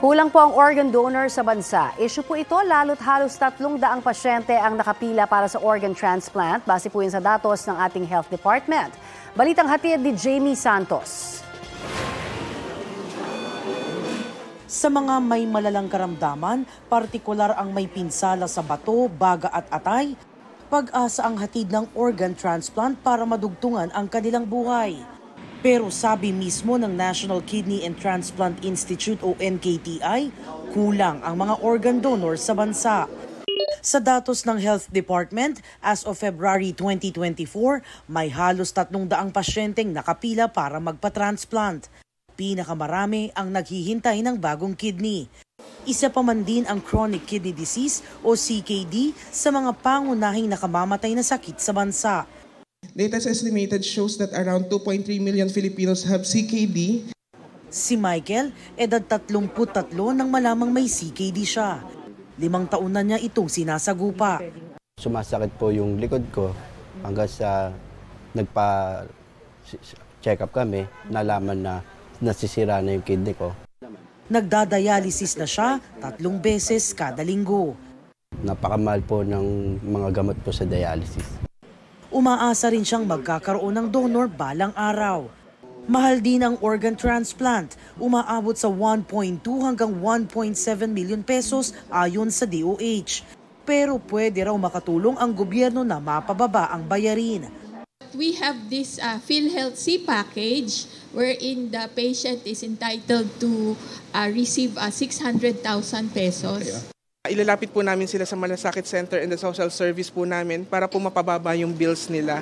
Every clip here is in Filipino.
Kulang po ang organ donor sa bansa. Issue po ito lalo't halos 300 pasyente ang nakapila para sa organ transplant base po yun sa datos ng ating health department. Balitang hatid ni Jamie Santos. Sa mga may malalang karamdaman, partikular ang may pinsala sa bato, baga at atay, pag-asa ang hatid ng organ transplant para madugtungan ang kanilang buhay. Pero sabi mismo ng National Kidney and Transplant Institute o NKTI, kulang ang mga organ donor sa bansa. Sa datos ng Health Department, as of February 2024, may halos 300 pasyenteng nakapila para magpa-transplant. Pinakamarami ang naghihintay ng bagong kidney. Isa pa man din ang chronic kidney disease o CKD sa mga pangunahing nakamamatay na sakit sa bansa. Latest estimated shows that around 2.3 million Filipinos have CKD. Si Michael, edad 33 nang malamang may CKD siya. Limang taon na niya itong sinasagupa. Sumasakit po yung likod ko hanggang sa nagpa-check up kami, nalaman na nasisira na yung kidney ko. Nagdadialysis na siya tatlong beses kada linggo. Napakamahal po ng mga gamot po sa dialysis umaasa rin siyang magkakaroon ng donor balang araw. Mahal din ang organ transplant, umaabot sa 1.2 hanggang 1.7 million pesos ayon sa DOH. Pero pwede raw makatulong ang gobyerno na mapababa ang bayarin. We have this uh, PhilHealth C package wherein the patient is entitled to uh, receive uh, 600,000 pesos. Ilalapit po namin sila sa Malasakit Center and the Social Service po namin para po mapababa yung bills nila.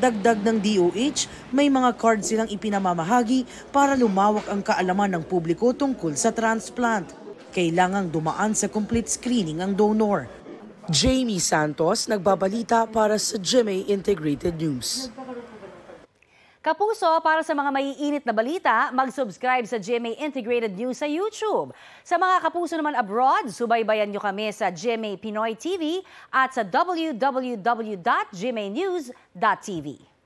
Dagdag ng DOH, may mga card silang ipinamamahagi para lumawak ang kaalaman ng publiko tungkol sa transplant. Kailangang dumaan sa complete screening ang donor. Jamie Santos nagbabalita para sa GMA Integrated News. Kapuso, para sa mga maiinit na balita, mag-subscribe sa GMA Integrated News sa YouTube. Sa mga kapuso naman abroad, subaybayan nyo kami sa GMA Pinoy TV at sa www.gmanews.tv.